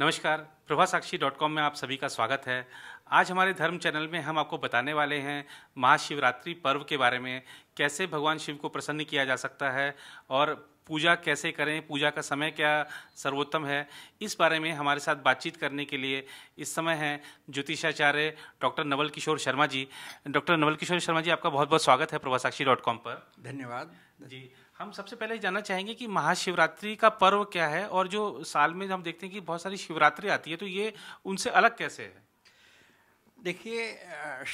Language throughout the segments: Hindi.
नमस्कार प्रभासाक्षी डॉट कॉम में आप सभी का स्वागत है आज हमारे धर्म चैनल में हम आपको बताने वाले हैं महाशिवरात्रि पर्व के बारे में कैसे भगवान शिव को प्रसन्न किया जा सकता है और पूजा कैसे करें पूजा का समय क्या सर्वोत्तम है इस बारे में हमारे साथ बातचीत करने के लिए इस समय हैं ज्योतिषाचार्य डॉक्टर नवल किशोर शर्मा जी डॉक्टर नवल किशोर शर्मा जी आपका बहुत बहुत स्वागत है प्रभासाक्षी डॉट कॉम पर धन्यवाद जी हम सबसे पहले जानना चाहेंगे कि महाशिवरात्रि का पर्व क्या है और जो साल में हम देखते हैं कि बहुत सारी शिवरात्रि आती है तो ये उनसे अलग कैसे है देखिए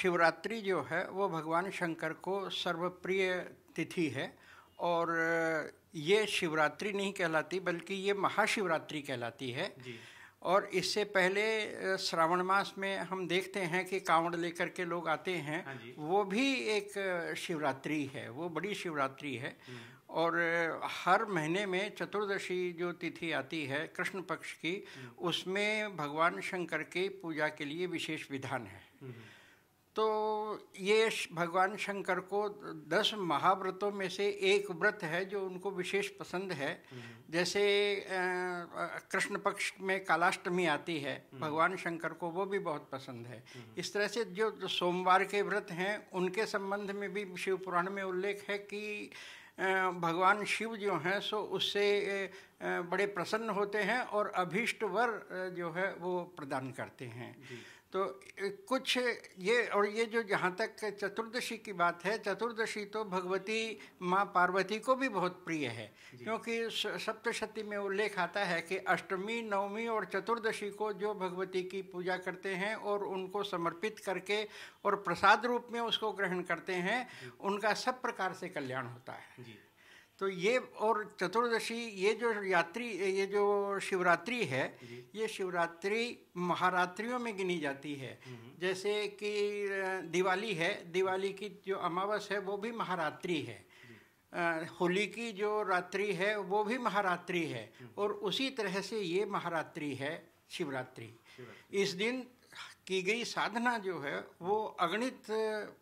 शिवरात्रि जो है वो भगवान शंकर को सर्वप्रिय तिथि है और ये शिवरात्रि नहीं कहलाती बल्कि ये महाशिवरात्रि कहलाती है जी। और इससे पहले श्रावण मास में हम देखते हैं कि कांवड़ लेकर के लोग आते हैं हाँ वो भी एक शिवरात्रि है वो बड़ी शिवरात्रि है हम्म। और हर महीने में चतुर्दशी जो तिथि आती है कृष्ण पक्ष की हम्म। उसमें भगवान शंकर की पूजा के लिए विशेष विधान है हम्म। तो ये भगवान शंकर को दस महाव्रतों में से एक व्रत है जो उनको विशेष पसंद है हम्म। जैसे कृष्ण पक्ष में कालाष्टमी आती है हम्म। भगवान शंकर को वो भी बहुत पसंद है हम्म। इस तरह से जो सोमवार के व्रत हैं उनके संबंध में भी शिव पुराण में उल्लेख है कि भगवान शिव जो हैं सो उससे बड़े प्रसन्न होते हैं और अभीष्ट वर जो है वो प्रदान करते हैं तो कुछ ये और ये जो जहाँ तक चतुर्दशी की बात है चतुर्दशी तो भगवती माँ पार्वती को भी बहुत प्रिय है क्योंकि सप्तशती में उल्लेख आता है कि अष्टमी नवमी और चतुर्दशी को जो भगवती की पूजा करते हैं और उनको समर्पित करके और प्रसाद रूप में उसको ग्रहण करते हैं उनका सब प्रकार से कल्याण होता है तो ये और चतुर्दशी ये जो यात्री ये जो शिवरात्रि है ये शिवरात्रि महारात्रियों में गिनी जाती है हम्म। जैसे कि दिवाली है दिवाली की जो अमावस है वो भी महारात्रि है होली की जो रात्रि है वो भी महारात्रि है हम्म। और उसी तरह से ये महारात्रि है शिवरात्रि इस दिन की गई साधना जो है वो अगणित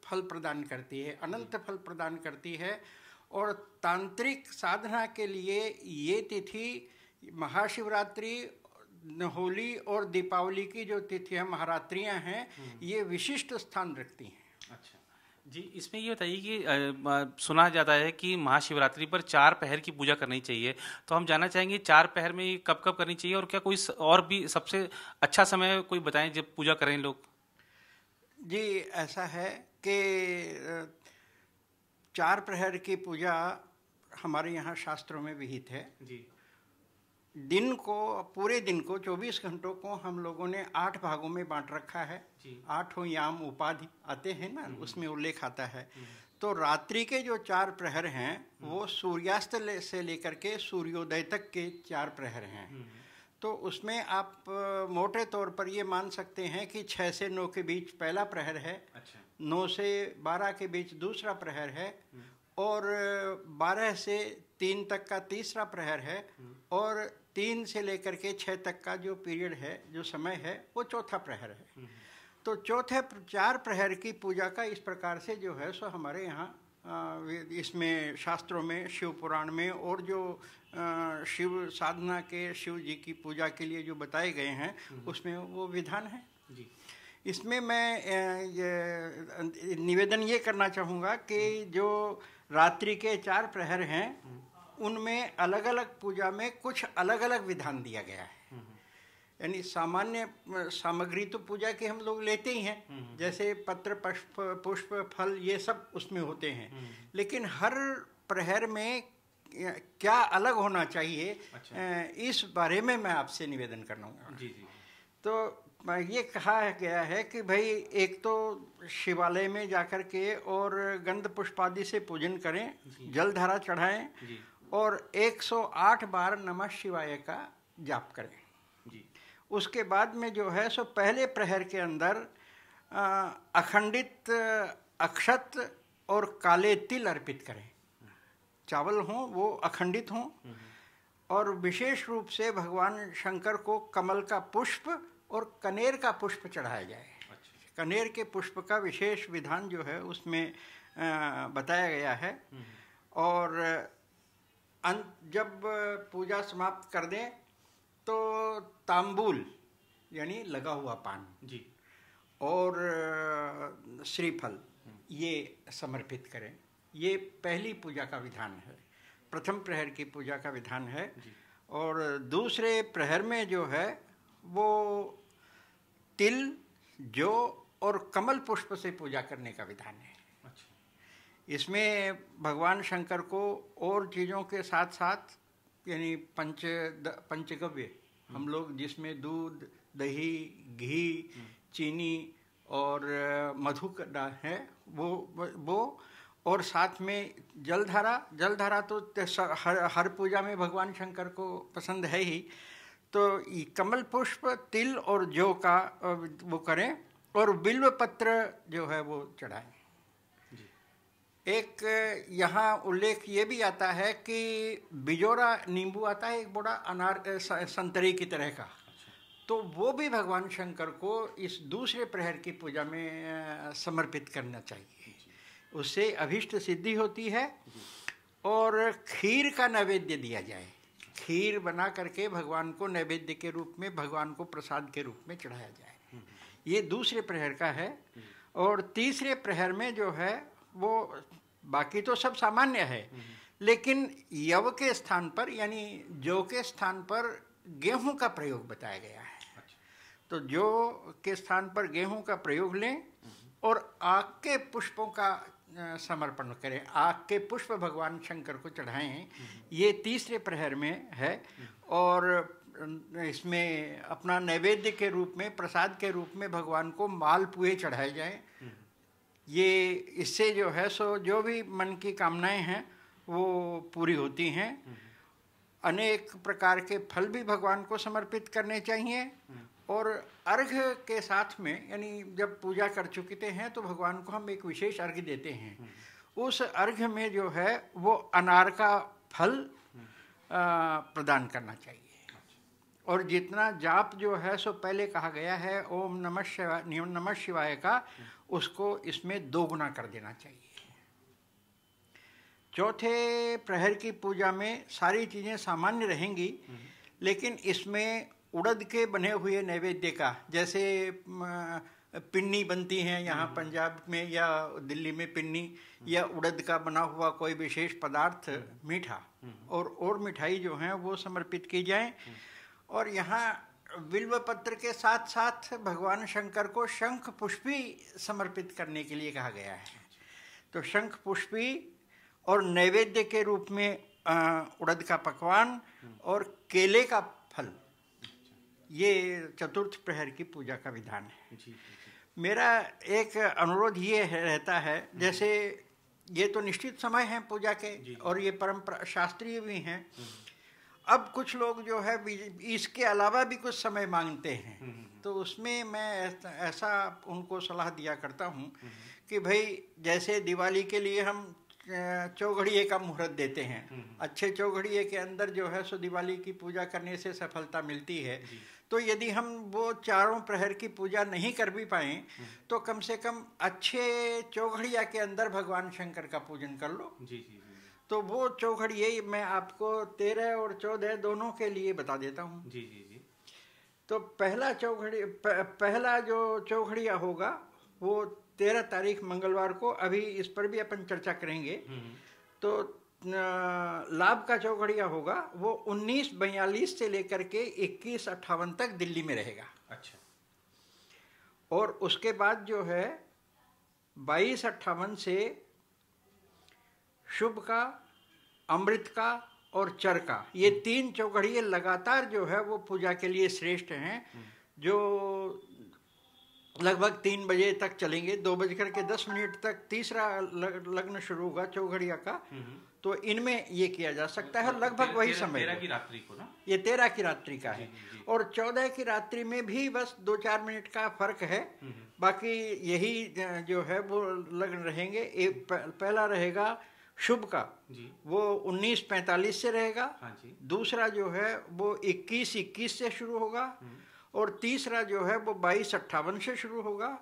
फल प्रदान करती है अनंत फल प्रदान करती है और तांत्रिक साधना के लिए ये तिथि महाशिवरात्रि होली और दीपावली की जो तिथियाँ महारात्रियाँ हैं हम्म। ये विशिष्ट स्थान रखती हैं अच्छा जी इसमें ये बताइए कि सुना जाता है कि महाशिवरात्रि पर चार पहर की पूजा करनी चाहिए तो हम जानना चाहेंगे चार पहर में कब कब करनी चाहिए और क्या कोई और भी सबसे अच्छा समय कोई बताएं जब पूजा करें लोग जी ऐसा है कि चार प्रहर की पूजा हमारे यहाँ शास्त्रों में विहित है जी दिन को पूरे दिन को 24 घंटों को हम लोगों ने आठ भागों में बांट रखा है आठों याम उपाधि आते हैं ना हम्म। उसमें उल्लेख आता है हम्म। तो रात्रि के जो चार प्रहर हैं हम्म। वो सूर्यास्त ले, से लेकर के सूर्योदय तक के चार प्रहर हैं तो उसमें आप मोटे तौर पर ये मान सकते हैं कि छः से नौ के बीच पहला प्रहर है अच्छा। नौ से बारह के बीच दूसरा प्रहर है और बारह से तीन तक का तीसरा प्रहर है और तीन से लेकर के छः तक का जो पीरियड है जो समय है वो चौथा प्रहर है तो चौथे चार प्रहर की पूजा का इस प्रकार से जो है सो हमारे यहाँ इसमें शास्त्रों में शिव पुराण में और जो शिव साधना के शिव जी की पूजा के लिए जो बताए गए हैं उसमें वो विधान है इसमें मैं ये अं, निवेदन ये करना चाहूँगा कि जो रात्रि के चार प्रहर हैं उनमें अलग अलग पूजा में कुछ अलग अलग विधान दिया गया है यानी सामान्य सामग्री तो पूजा के हम लोग लेते ही हैं जैसे पत्र पुष्प पुष्प फल ये सब उसमें होते हैं लेकिन हर प्रहर में क्या अलग होना चाहिए अच्छा। इस बारे में मैं आपसे निवेदन करना जी जी तो ये कहा गया है कि भाई एक तो शिवालय में जाकर के और गंध पुष्पादि से पूजन करें जल धारा चढ़ाएं और 108 बार नमः शिवाय का जाप करें जी। उसके बाद में जो है सो पहले प्रहर के अंदर आ, अखंडित अक्षत और काले तिल अर्पित करें चावल हों वो अखंडित हों हम्म। और विशेष रूप से भगवान शंकर को कमल का पुष्प और कनेर का पुष्प चढ़ाया जाए अच्छा। कनेर के पुष्प का विशेष विधान जो है उसमें बताया गया है हम्म। और अंत जब पूजा समाप्त कर दें तो तांबूल यानी लगा हुआ पान जी और श्रीफल हम्म। ये समर्पित करें ये पहली पूजा का विधान है प्रथम प्रहर की पूजा का विधान है और दूसरे प्रहर में जो है वो तिल जो और कमल पुष्प से पूजा करने का विधान है अच्छा। इसमें भगवान शंकर को और चीज़ों के साथ साथ यानी पंच पंचगव्य हम्म। हम लोग जिसमें दूध दही घी हम्म। चीनी और मधु है वो वो और साथ में जलधारा जलधारा तो हर हर पूजा में भगवान शंकर को पसंद है ही तो कमल पुष्प तिल और जो का वो करें और बिल्व पत्र जो है वो चढ़ाएं एक यहाँ उल्लेख ये भी आता है कि बिजोरा नींबू आता है एक बड़ा अनार संतरी की तरह का अच्छा। तो वो भी भगवान शंकर को इस दूसरे प्रहर की पूजा में समर्पित करना चाहिए उससे अभिष्ट सिद्धि होती है और खीर का नैवेद्य दिया जाए खीर बना करके भगवान को नैवेद्य के रूप में भगवान को प्रसाद के रूप में चढ़ाया जाए हम्म। ये दूसरे प्रहर का है हम्म। और तीसरे प्रहर में जो है वो बाकी तो सब सामान्य है हम्म। लेकिन यव के स्थान पर यानी जौ के स्थान पर गेहूं का प्रयोग बताया गया है अच्छा। तो जो के स्थान पर गेहूं का प्रयोग लें और आग के पुष्पों का समर्पण करें आग के पुष्प भगवान शंकर को चढ़ाएं ये तीसरे प्रहर में है और इसमें अपना नैवेद्य के रूप में प्रसाद के रूप में भगवान को मालपुए चढ़ाए जाएं ये इससे जो है सो जो भी मन की कामनाएं हैं वो पूरी होती हैं अनेक प्रकार के फल भी भगवान को समर्पित करने चाहिए और अर्घ के साथ में यानी जब पूजा कर चुके हैं तो भगवान को हम एक विशेष अर्घ देते हैं हम्म। उस अर्घ में जो है वो अनार का फल हम्म। प्रदान करना चाहिए और जितना जाप जो है सो पहले कहा गया है ओम नमः शिवाय नम नमः शिवाय का हम्म। उसको इसमें दोगुना कर देना चाहिए चौथे प्रहर की पूजा में सारी चीज़ें सामान्य रहेंगी लेकिन इसमें उड़द के बने हुए नैवेद्य का जैसे पिन्नी बनती हैं यहाँ हम्म। पंजाब में या दिल्ली में पिन्नी हम्म। या उड़द का बना हुआ कोई विशेष पदार्थ हम्म। मीठा और और मिठाई जो है वो समर्पित की जाए और यहाँ बिल्व पत्र के साथ साथ भगवान शंकर को शंख पुष्पी समर्पित करने के लिए कहा गया है तो शंख पुष्पी और नैवेद्य के रूप में उड़द का पकवान और केले का फल ये चतुर्थ प्रहर की पूजा का विधान है जी, जी। मेरा एक अनुरोध ये है, रहता है हम्म। जैसे ये तो निश्चित समय है पूजा के और ये परंपरा शास्त्रीय भी हैं हम्म। अब कुछ लोग जो है इसके अलावा भी कुछ समय मांगते हैं हम्म, तो उसमें मैं ऐसा उनको सलाह दिया करता हूँ कि भाई जैसे दिवाली के लिए हम चौघड़िए का मुहूर्त देते हैं अच्छे चौघड़िए के अंदर जो है सो दिवाली की पूजा करने से सफलता मिलती है तो यदि हम वो चारों प्रहर की पूजा नहीं कर भी पाए तो कम से कम अच्छे चौघड़िया के अंदर भगवान शंकर का पूजन कर लो जी जी, जी। तो वो चौघड़िए मैं आपको तेरह और चौदह दोनों के लिए बता देता हूँ जी जी जी तो पहला चौघड़ी पहला जो चौघड़िया होगा वो तेरह तारीख मंगलवार को अभी इस पर भी अपन चर्चा करेंगे हम्म। तो लाभ का चौघड़िया होगा वो उन्नीस बयालीस से लेकर के इक्कीस अट्ठावन तक दिल्ली में रहेगा अच्छा और उसके बाद जो है बाईस अट्ठावन से शुभ का अमृत का और चर का ये हम्म। तीन चौघड़िए लगातार जो है वो पूजा के लिए श्रेष्ठ हैं हम्म। जो लगभग तीन बजे तक चलेंगे दो बजकर के दस मिनट तक तीसरा लग्न शुरू होगा चौघड़िया का हम्म। तो इनमें ये किया जा सकता है और तो लगभग वही समय तेरह की रात्रि को ना ये तेरह की रात्रि का है और चौदह की रात्रि में भी बस दो चार मिनट का फर्क है हम्म, हम्म। बाकी यही जो है वो लग्न रहेंगे एक पहला रहेगा शुभ का वो 1945 से रहेगा हाँ जी। दूसरा जो है वो 21 21 से शुरू होगा हम्म। और तीसरा जो है वो बाईस अट्ठावन से शुरू होगा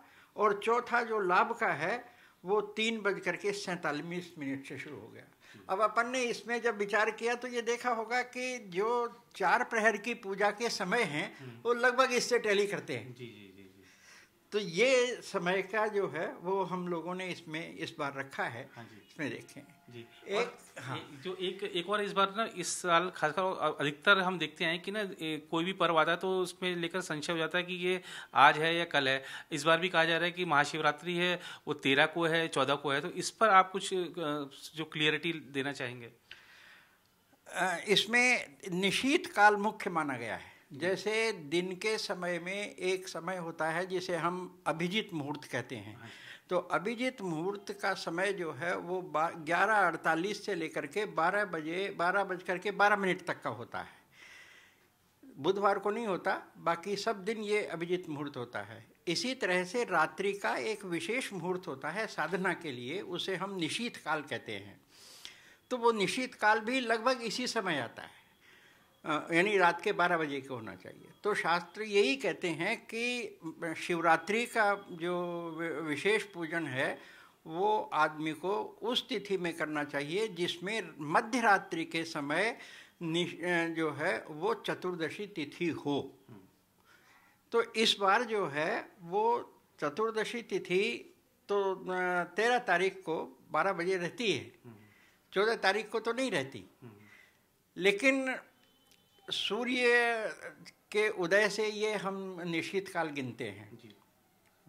और चौथा जो लाभ का है वो तीन बज करके सैतालीस मिनट से शुरू हो गया अब अपन ने इसमें जब विचार किया तो ये देखा होगा कि जो चार प्रहर की पूजा के समय हैं हम्म। वो लगभग इससे टैली करते हैं जी जी तो ये समय का जो है वो हम लोगों ने इसमें इस बार रखा है हाँ जी इसमें देखें जी एक हाँ ए, जो एक एक बार इस बार ना इस साल खासकर अधिकतर हम देखते हैं कि ना ए, कोई भी पर्व आता है तो उसमें लेकर संशय हो जाता है कि ये आज है या कल है इस बार भी कहा जा रहा है कि महाशिवरात्रि है वो तेरह को है चौदह को है तो इस पर आप कुछ जो क्लियरिटी देना चाहेंगे इसमें निशीत काल मुख्य माना गया है जैसे दिन के समय में एक समय होता है जिसे हम अभिजीत मुहूर्त कहते हैं हाँ। तो अभिजीत मुहूर्त का समय जो है वो ग्यारह अड़तालीस से लेकर के बारह बजे बारह बज करके के बारह मिनट तक का होता है बुधवार को नहीं होता बाकी सब दिन ये अभिजीत मुहूर्त होता है इसी तरह से रात्रि का एक विशेष मुहूर्त होता है साधना के लिए उसे हम निशीत काल कहते हैं तो वो निशीत काल भी लगभग इसी समय आता है यानी रात के बारह बजे के होना चाहिए तो शास्त्र यही कहते हैं कि शिवरात्रि का जो विशेष पूजन है वो आदमी को उस तिथि में करना चाहिए जिसमें मध्य रात्रि के समय जो है वो चतुर्दशी तिथि हो तो इस बार जो है वो चतुर्दशी तिथि तो तेरह तारीख को बारह बजे रहती है चौदह तारीख को तो नहीं रहती हम्म। लेकिन सूर्य के उदय से ये हम निश्चित काल गिनते हैं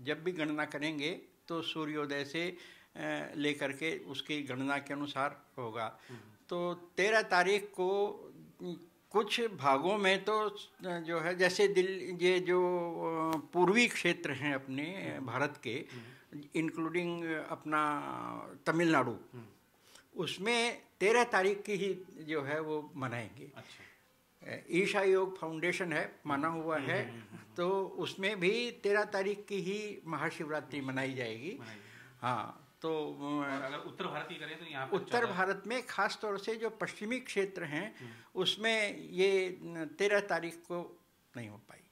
जब भी गणना करेंगे तो सूर्योदय से लेकर के उसकी गणना के अनुसार होगा हम्म। तो तेरह तारीख को कुछ भागों में तो जो है जैसे दिल ये जो पूर्वी क्षेत्र हैं अपने हम्म। भारत के इंक्लूडिंग हम्म। अपना तमिलनाडु उसमें तेरह तारीख की ही जो है वो मनाएंगे अच्छा। ईशा योग फाउंडेशन है माना हुआ हम्म, है हम्म, हम्म, तो उसमें भी तेरह तारीख की ही महाशिवरात्रि मनाई जाएगी हाँ तो अगर उत्तर भारत की करें तो यहाँ उत्तर भारत में खास तौर से जो पश्चिमी क्षेत्र हैं उसमें ये तेरह तारीख को नहीं हो पाई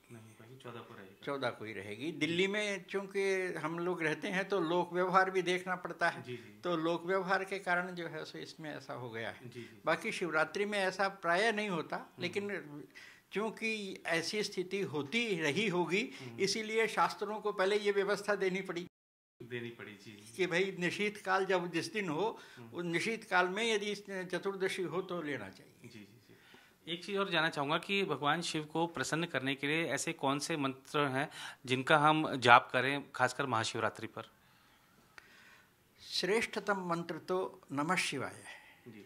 चौदह को रहेगी चौदह को ही रहेगी दिल्ली में चूंकि हम लोग रहते हैं तो लोक व्यवहार भी देखना पड़ता है जी जी। तो लोक व्यवहार के कारण जो है सो इसमें ऐसा हो गया है जी जी। बाकी शिवरात्रि में ऐसा प्राय नहीं होता हम्म। लेकिन क्योंकि ऐसी स्थिति होती रही होगी हम्म। इसीलिए शास्त्रों को पहले ये व्यवस्था देनी पड़ी देनी पड़ी जी कि भाई निशीत काल जब जिस दिन हो हम्म। उस निशीत काल में यदि चतुर्दशी हो तो लेना चाहिए एक चीज़ और जानना चाहूँगा कि भगवान शिव को प्रसन्न करने के लिए ऐसे कौन से मंत्र हैं जिनका हम जाप करें खासकर महाशिवरात्रि पर श्रेष्ठतम मंत्र तो नमः शिवाय है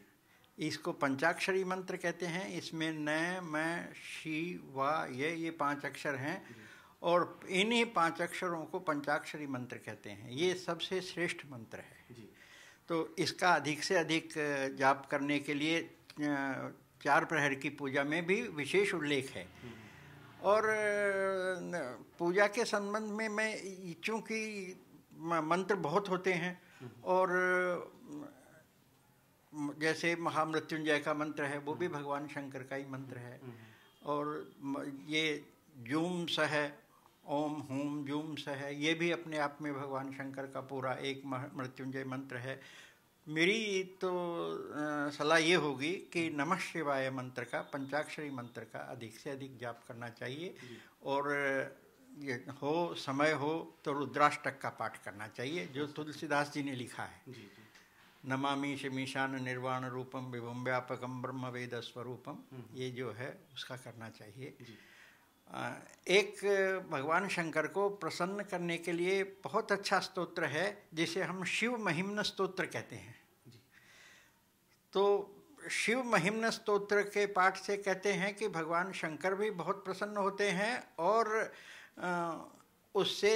इसको पंचाक्षरी मंत्र कहते हैं इसमें न मैं शी वा ये ये पांच अक्षर हैं और इन्हीं पांच अक्षरों को पंचाक्षरी मंत्र कहते हैं ये सबसे श्रेष्ठ मंत्र है जी। तो इसका अधिक से अधिक जाप करने के लिए चार प्रहर की पूजा में भी विशेष उल्लेख है और पूजा के संबंध में मैं चूँकि मंत्र बहुत होते हैं और जैसे महामृत्युंजय का मंत्र है वो भी भगवान शंकर का ही मंत्र है और ये जूम सह ओम हूम जूम सह ये भी अपने आप में भगवान शंकर का पूरा एक मृत्युंजय मंत्र है मेरी तो सलाह ये होगी कि नमः शिवाय मंत्र का पंचाक्षरी मंत्र का अधिक से अधिक जाप करना चाहिए और ये हो समय हो तो रुद्राष्टक का पाठ करना चाहिए जो अच्छा। तुलसीदास जी ने लिखा है नमामि शमीशान निर्वाण रूपम विभुम व्यापकम ब्रह्म वेद स्वरूपम हम्म। ये जो है उसका करना चाहिए एक भगवान शंकर को प्रसन्न करने के लिए बहुत अच्छा स्तोत्र है जिसे हम शिव महिम्न स्तोत्र कहते हैं तो शिव महिम्न स्तोत्र के पाठ से कहते हैं कि भगवान शंकर भी बहुत प्रसन्न होते हैं और उससे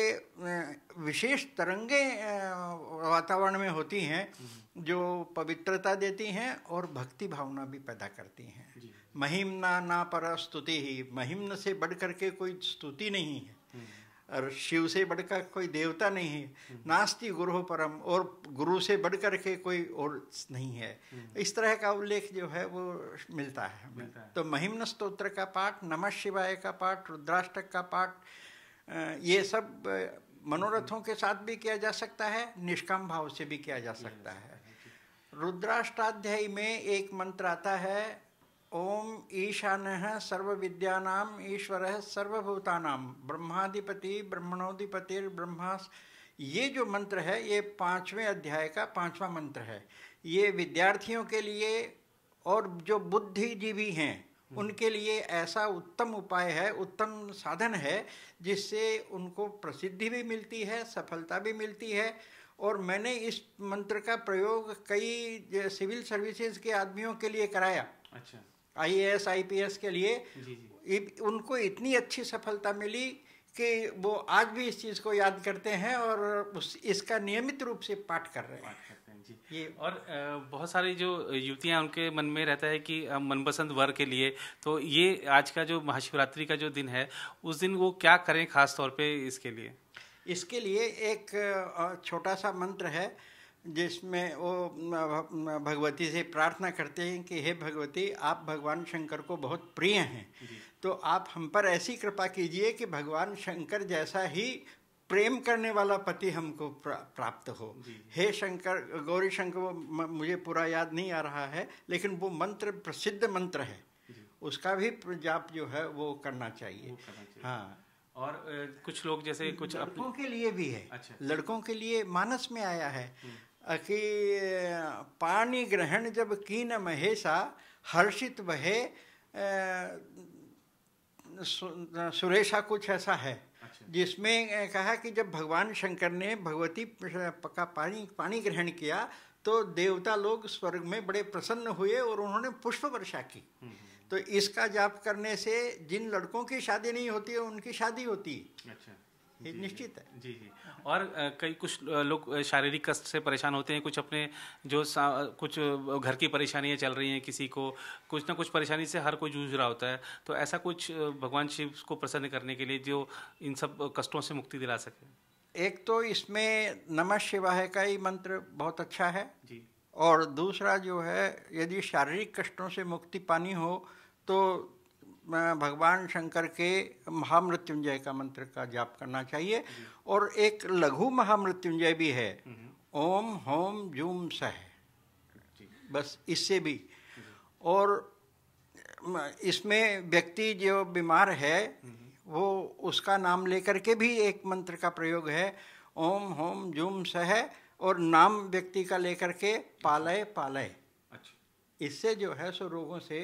विशेष तरंगे वातावरण में होती हैं हम्म। जो पवित्रता देती हैं और भक्ति भावना भी पैदा करती हैं महिमना ना पर स्तुति ही महिम्न से बढ़ करके कोई स्तुति नहीं है हम्म। और शिव से बढ़कर कोई देवता नहीं है हम्म। नास्ति गुरु परम और गुरु से बढ़ करके कोई और नहीं है हम्म। इस तरह का उल्लेख जो है वो मिलता है तो महिम्न स्तोत्र का पाठ नमः शिवाय का पाठ रुद्राष्टक का पाठ ये सब मनोरथों के साथ भी किया जा सकता है निष्काम भाव से भी किया जा सकता है रुद्राष्टाध्याय में एक मंत्र आता है ओम ईशान विद्यानाम ईश्वर सर्वभूतानाम ब्रह्माधिपति ब्रह्मणोधिपति ब्रह्मा ये जो मंत्र है ये पांचवें अध्याय का पांचवा मंत्र है ये विद्यार्थियों के लिए और जो बुद्धिजीवी हैं हम्म। उनके लिए ऐसा उत्तम उपाय है उत्तम साधन है जिससे उनको प्रसिद्धि भी मिलती है सफलता भी मिलती है और मैंने इस मंत्र का प्रयोग कई सिविल सर्विसेज के आदमियों के लिए कराया अच्छा आईएएस आईपीएस के लिए जी जी। उनको इतनी अच्छी सफलता मिली कि वो आज भी इस चीज़ को याद करते हैं और उस इसका नियमित रूप से पाठ कर रहे हैं जी ये और बहुत सारी जो युवतियाँ उनके मन में रहता है कि मनपसंद वर के लिए तो ये आज का जो महाशिवरात्रि का जो दिन है उस दिन वो क्या करें खास तौर पे इसके लिए इसके लिए एक छोटा सा मंत्र है जिसमें वो भगवती से प्रार्थना करते हैं कि हे भगवती आप भगवान शंकर को बहुत प्रिय हैं तो आप हम पर ऐसी कृपा कीजिए कि भगवान शंकर जैसा ही प्रेम करने वाला पति हमको प्राप्त हो हे शंकर गौरी शंकर मुझे पूरा याद नहीं आ रहा है लेकिन वो मंत्र प्रसिद्ध मंत्र है उसका भी जाप जो है वो करना चाहिए, वो करना चाहिए। हाँ और कुछ लोग जैसे कुछ लड़कों अपने... के लिए भी है अच्छा लड़कों के लिए मानस में आया है हम्म। कि पानी ग्रहण जब कीन महेशा हर्षित बहे सुरेशा कुछ ऐसा है अच्छा। जिसमें कहा कि जब भगवान शंकर ने भगवती का पानी पानी ग्रहण किया तो देवता लोग स्वर्ग में बड़े प्रसन्न हुए और उन्होंने पुष्प वर्षा की हम्म, हम्म, हम्म। तो इसका जाप करने से जिन लड़कों की शादी नहीं होती है उनकी शादी होती है अच्छा। निश्चित है जी जी और कई कुछ लोग शारीरिक कष्ट से परेशान होते हैं कुछ अपने जो कुछ घर की परेशानियां चल रही हैं किसी को कुछ ना कुछ परेशानी से हर कोई जूझ रहा होता है तो ऐसा कुछ भगवान शिव को प्रसन्न करने के लिए जो इन सब कष्टों से मुक्ति दिला सके एक तो इसमें नमः शिवाय का ही मंत्र बहुत अच्छा है जी और दूसरा जो है यदि शारीरिक कष्टों से मुक्ति पानी हो तो भगवान शंकर के महामृत्युंजय का मंत्र का जाप करना चाहिए और एक लघु महामृत्युंजय भी है ओम होम जूम सह बस इससे भी और इसमें व्यक्ति जो बीमार है वो उसका नाम लेकर के भी एक मंत्र का प्रयोग है ओम होम जूम सह और नाम व्यक्ति का लेकर के पालय पालय इससे जो है सो रोगों से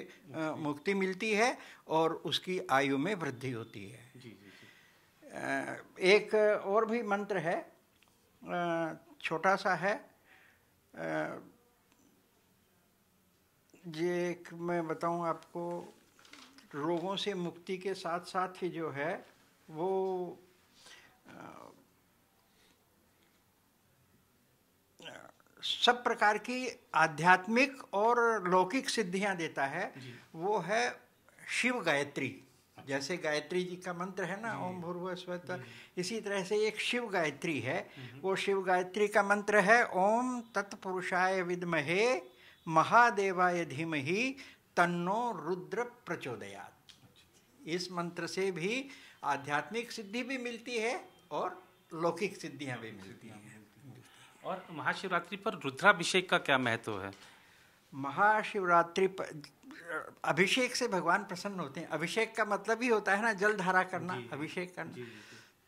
मुक्ति मिलती है और उसकी आयु में वृद्धि होती है जी, जी, जी। एक और भी मंत्र है छोटा सा है जे मैं बताऊं आपको रोगों से मुक्ति के साथ साथ ही जो है वो सब प्रकार की आध्यात्मिक और लौकिक सिद्धियां देता है वो है शिव गायत्री जैसे गायत्री जी का मंत्र है ना ओम भूर्व स्वत इसी तरह से एक शिव गायत्री है हम्म। वो शिव गायत्री का मंत्र है ओम तत्पुरुषाय विद्महे महादेवाय धीमहि तन्नो रुद्र प्रचोदयात इस मंत्र से भी आध्यात्मिक सिद्धि भी मिलती है और लौकिक सिद्धियां भी मिलती हैं और महाशिवरात्रि पर रुद्राभिषेक का क्या महत्व है महाशिवरात्रि पर अभिषेक से भगवान प्रसन्न होते हैं अभिषेक का मतलब ही होता है ना जल धारा करना अभिषेक करना जी, जी।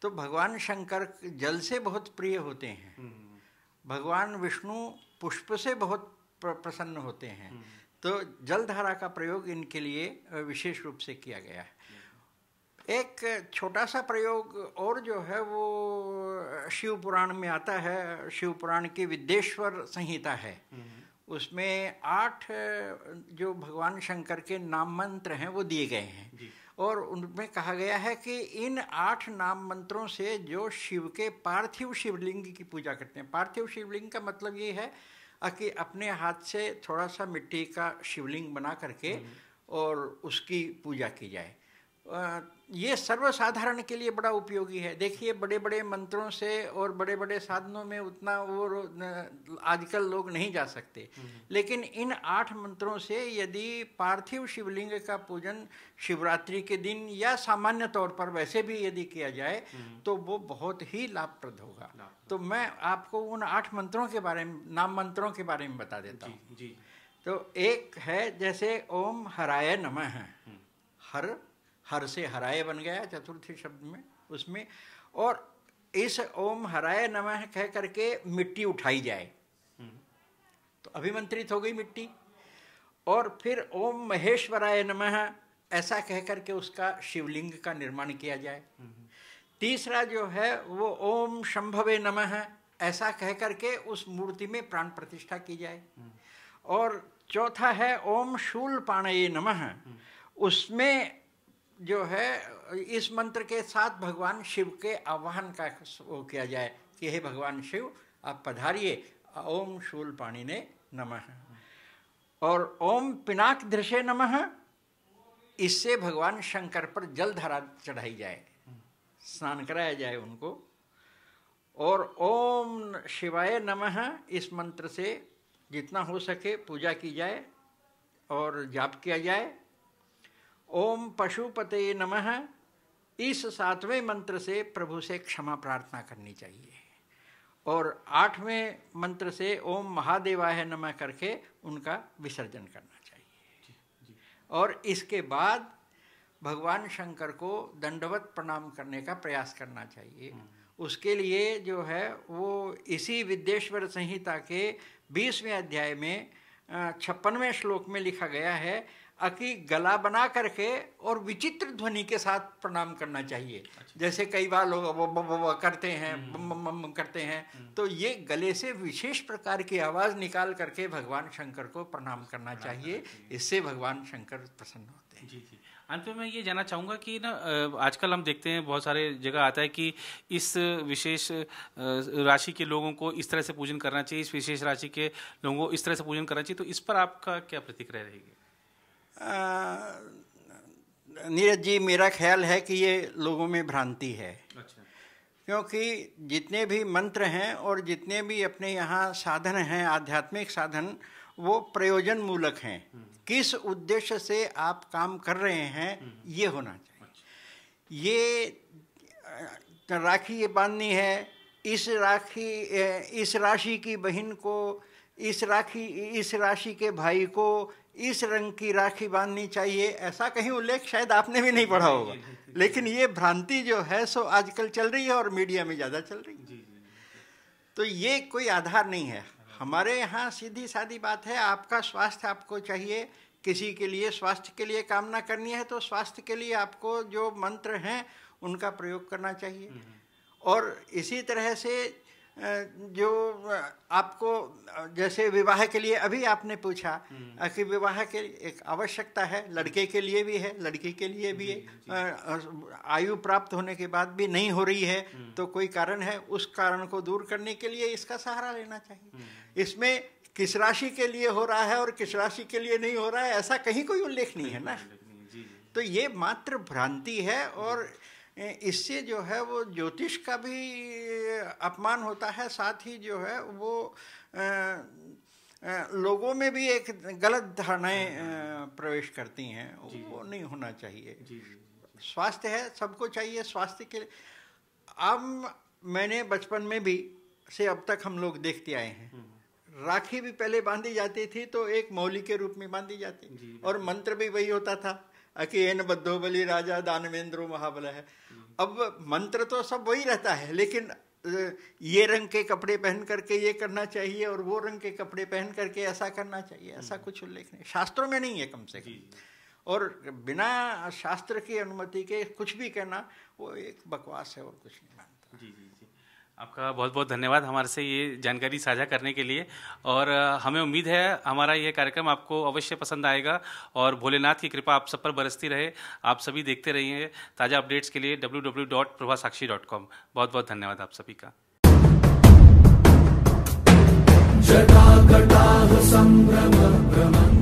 तो भगवान शंकर जल से बहुत प्रिय होते हैं हम्म। भगवान विष्णु पुष्प से बहुत प्रसन्न होते हैं हम्म। तो जल धारा का प्रयोग इनके लिए विशेष रूप से किया गया है एक छोटा सा प्रयोग और जो है वो शिव पुराण में आता है शिव पुराण की विद्येश्वर संहिता है हम्म। उसमें आठ जो भगवान शंकर के नाम मंत्र हैं वो दिए गए हैं और उनमें कहा गया है कि इन आठ नाम मंत्रों से जो शिव के पार्थिव शिवलिंग की पूजा करते हैं पार्थिव शिवलिंग का मतलब ये है कि अपने हाथ से थोड़ा सा मिट्टी का शिवलिंग बना करके हम्म। और उसकी पूजा की जाए ये सर्वसाधारण के लिए बड़ा उपयोगी है देखिए बड़े बड़े मंत्रों से और बड़े बड़े साधनों में उतना वो आजकल लोग नहीं जा सकते हम्म, हम्म। लेकिन इन आठ मंत्रों से यदि पार्थिव शिवलिंग का पूजन शिवरात्रि के दिन या सामान्य तौर पर वैसे भी यदि किया जाए हम्म, तो वो बहुत ही लाभप्रद होगा तो मैं आपको उन आठ मंत्रों के बारे में नाम मंत्रों के बारे में बता देता हूँ तो एक है जैसे ओम हराय नमः हर हर से हराय बन गया चतुर्थी शब्द में उसमें और इस ओम हराय नमः कह करके मिट्टी उठाई जाए तो अभिमंत्रित हो गई मिट्टी और फिर ओम महेश्वराय नमः ऐसा कह करके उसका शिवलिंग का निर्माण किया जाए तीसरा जो है वो ओम शंभवे नमः ऐसा कह करके उस मूर्ति में प्राण प्रतिष्ठा की जाए और चौथा है ओम शूल पाणये नमः उसमें जो है इस मंत्र के साथ भगवान शिव के आह्वान का वो किया जाए कि हे भगवान शिव आप पधारिए ओम शूल पाणी ने नम और ओम पिनाक दृशे नमः इससे भगवान शंकर पर जल धारा चढ़ाई जाए स्नान कराया जाए उनको और ओम शिवाय नमः इस मंत्र से जितना हो सके पूजा की जाए और जाप किया जाए ओम पशुपते नमः इस सातवें मंत्र से प्रभु से क्षमा प्रार्थना करनी चाहिए और आठवें मंत्र से ओम महादेवाय नमः करके उनका विसर्जन करना चाहिए और इसके बाद भगवान शंकर को दंडवत प्रणाम करने का प्रयास करना चाहिए हम्म। उसके लिए जो है वो इसी विद्येश्वर संहिता के बीसवें अध्याय में छप्पनवें श्लोक में लिखा गया है अकी गला बना करके और विचित्र ध्वनि के साथ प्रणाम करना चाहिए अच्छा। जैसे कई बार लोग करते हैं हम्म। बम बम बम करते हैं हम्म। तो ये गले से विशेष प्रकार की आवाज़ निकाल करके भगवान शंकर को प्रणाम करना चाहिए इससे भगवान शंकर प्रसन्न होते हैं जी जी अंत में मैं ये जानना चाहूँगा कि ना आजकल हम देखते हैं बहुत सारे जगह आता है कि इस विशेष राशि के लोगों को इस तरह से पूजन करना चाहिए इस विशेष राशि के लोगों को इस तरह से पूजन करना चाहिए तो इस पर आपका क्या प्रतिक्रिया रहेगी नीरज जी मेरा ख्याल है कि ये लोगों में भ्रांति है अच्छा। क्योंकि जितने भी मंत्र हैं और जितने भी अपने यहाँ साधन हैं आध्यात्मिक साधन वो प्रयोजन मूलक हैं हम्म। किस उद्देश्य से आप काम कर रहे हैं हम्म। ये होना चाहिए अच्छा। ये राखी ये बांधनी है इस राखी इस राशि की बहन को इस राखी इस राशि के भाई को इस रंग की राखी बांधनी चाहिए ऐसा कहीं उल्लेख शायद आपने भी नहीं पढ़ा होगा लेकिन ये भ्रांति जो है सो आजकल चल रही है और मीडिया में ज़्यादा चल रही है तो ये कोई आधार नहीं है हमारे यहाँ सीधी सादी बात है आपका स्वास्थ्य आपको चाहिए किसी के लिए स्वास्थ्य के लिए कामना करनी है तो स्वास्थ्य के लिए आपको जो मंत्र हैं उनका प्रयोग करना चाहिए हम्म, हम्म। और इसी तरह से जो आपको जैसे विवाह के लिए अभी आपने पूछा हम्म। कि विवाह के एक आवश्यकता है लड़के के लिए भी है लड़की के लिए भी है आयु प्राप्त होने के बाद भी नहीं हो रही है हम्म। तो कोई कारण है उस कारण को दूर करने के लिए इसका सहारा लेना चाहिए हम्म। इसमें किस राशि के लिए हो रहा है और किस राशि के लिए नहीं हो रहा है ऐसा कहीं कोई उल्लेख नहीं है ना तो ये मात्र भ्रांति है और इससे जो है वो ज्योतिष का भी अपमान होता है साथ ही जो है वो लोगों में भी एक गलत धारणाएं हम्म, हम्म, हम्म। प्रवेश करती हैं वो नहीं होना चाहिए स्वास्थ्य है सबको चाहिए स्वास्थ्य के लिए अब मैंने बचपन में भी से अब तक हम लोग देखते आए हैं राखी भी पहले बांधी जाती थी तो एक मौली के रूप में बांधी जाती और मंत्र भी वही होता था अकेन बद्धो बली राजा दानवेंद्रो महाबल है अब मंत्र तो सब वही रहता है लेकिन ये रंग के कपड़े पहन करके ये करना चाहिए और वो रंग के कपड़े पहन करके ऐसा करना चाहिए ऐसा हम्म। कुछ उल्लेख नहीं शास्त्रों में नहीं है कम से कम और बिना शास्त्र की अनुमति के कुछ भी कहना वो एक बकवास है और कुछ नहीं मानता जी जी आपका बहुत बहुत धन्यवाद हमारे से ये जानकारी साझा करने के लिए और हमें उम्मीद है हमारा ये कार्यक्रम आपको अवश्य पसंद आएगा और भोलेनाथ की कृपा आप सब पर बरसती रहे आप सभी देखते रहिए ताज़ा अपडेट्स के लिए W W dot dot com बहुत बहुत धन्यवाद आप सभी का जटा कटाह संभ्रम भ्रमण